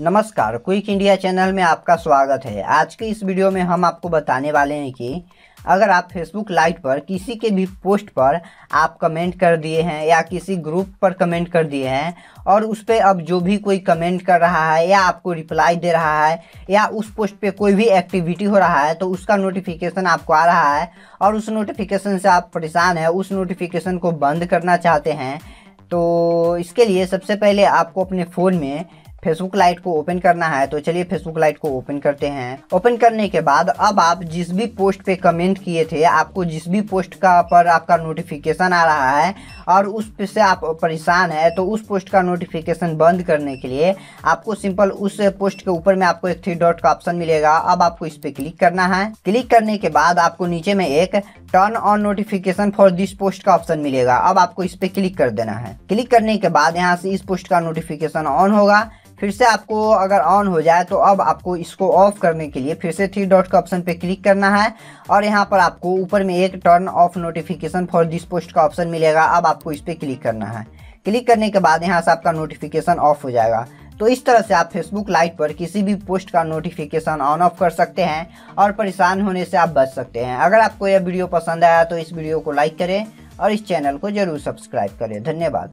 नमस्कार quick India channel में आपका स्वागत है आज के इस वीडियो में हम आपको बताने वाले हैं कि अगर आप फेसबुक लाइव पर किसी के भी पोस्ट पर आप कमेंट कर दिए हैं या किसी ग्रुप पर कमेंट कर दिए हैं और उस पर अब जो भी कोई कमेंट कर रहा है या आपको रिप्लाई दे रहा है या उस पोस्ट पे कोई भी एक्टिविटी हो रहा है तो उसका नोटिफिकेशन आपको आ रहा है और उस नोटिफिकेशन से आप परेशान हैं उस नोटिफिकेशन को बंद करना चाहते हैं तो इसके लिए सबसे पहले आपको अपने फ़ोन में फेसबुक लाइट को ओपन करना है तो चलिए फेसबुक लाइट को ओपन करते हैं ओपन करने के बाद अब आप जिस भी पोस्ट पे कमेंट किए थे आपको जिस भी पोस्ट का पर आपका नोटिफिकेशन आ रहा है और उस पे से आप परेशान है तो उस पोस्ट का नोटिफिकेशन बंद करने के लिए आपको सिंपल उस पोस्ट के ऊपर में आपको एक थ्री डॉट का ऑप्शन मिलेगा अब आपको इस पर क्लिक करना है क्लिक करने के बाद आपको नीचे में एक turn on notification for this post का ऑप्शन मिलेगा अब आपको इस पर क्लिक कर देना है क्लिक करने के बाद यहाँ से इस पोस्ट का नोटिफिकेशन ऑन होगा फिर से आपको अगर ऑन हो जाए तो अब आपको इसको ऑफ करने के लिए फिर से थ्री डॉट का ऑप्शन पे क्लिक करना है और यहाँ पर आपको ऊपर में एक turn off notification for this post का ऑप्शन मिलेगा अब आपको इस पर क्लिक करना है क्लिक करने के बाद यहाँ से आपका नोटिफिकेशन ऑफ हो जाएगा तो इस तरह से आप फेसबुक लाइव पर किसी भी पोस्ट का नोटिफिकेशन ऑन ऑफ कर सकते हैं और परेशान होने से आप बच सकते हैं अगर आपको यह वीडियो पसंद आया तो इस वीडियो को लाइक करें और इस चैनल को जरूर सब्सक्राइब करें धन्यवाद